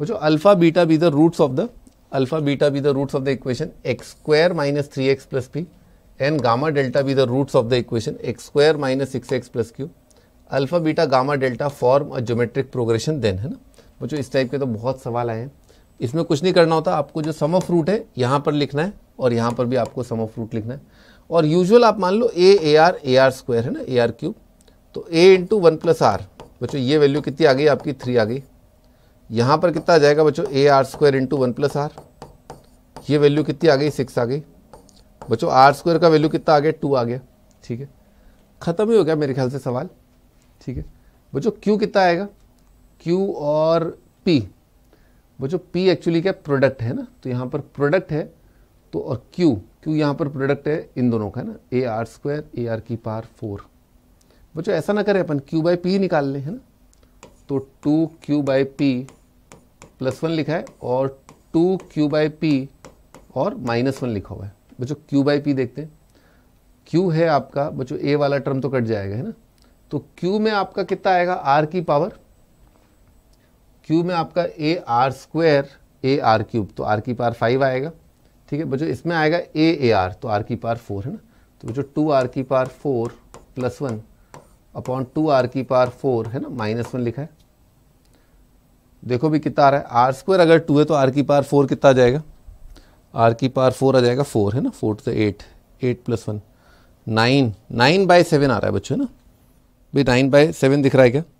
बच्चों alpha beta be the roots of the alpha beta be the roots of the equation X square minus three X plus P and gamma delta be the roots of the equation X square minus six X plus Q alpha beta gamma delta form a geometric progression then है ना बच्चों इस type के तो बहुत सवाल आए हैं इसमें कुछ नहीं करना होता आपको जो सम ऑफ रूट है यहाँ पर लिखना है और यहाँ पर भी आपको सम ऑफ रूट लिखना है और यूजुअल आप मान लो A A R A R square है ना ए आर क्यूब तो A into one plus R बच्चों ये वैल्यू कितनी आ गई आपकी थ्री आ गई यहाँ पर कितना आ जाएगा बच्चों A R square into one plus R ये वैल्यू कितनी आ गई सिक्स आ गई बच्चों आर स्क्वायर का वैल्यू कितना आ गया टू आ गया ठीक है ख़त्म ही हो गया मेरे ख्याल से सवाल ठीक है बच्चों क्यू कितना आएगा क्यू और पी बच्चों पी एक्चुअली क्या प्रोडक्ट है ना तो यहाँ पर प्रोडक्ट है तो और क्यू क्यू यहाँ पर प्रोडक्ट है इन दोनों का ना A R square A R की पार फोर बच्चों ऐसा ना करें अपन क्यू बाई पी निकाल लें है ना तो two Q by P plus one लिखा है और टू क्यू बाई पी और माइनस वन लिखा हुआ है बच्चों क्यू बाई पी देखते हैं क्यू है आपका बच्चों ए वाला टर्म तो कट जाएगा है ना तो क्यू में आपका कितना आएगा आर की पावर क्यू में आपका A R square A R cube तो आर की पावर फाइव आएगा ठीक है बच्चों इसमें आएगा ए ए आर तो आर की पावर फोर है ना तो बच्चों टू आर की power four plus one upon two R की पावर फोर है ना माइनस वन लिखा है देखो भी कितना आ रहा है आर स्क्वायर अगर टू है तो आर की पार फोर कितना आ जाएगा आर की पार फोर आ जाएगा फोर है ना फोर से eight eight plus one nine nine by seven आ रहा है बच्चों ना भाई नाइन बाई सेवन दिख रहा है क्या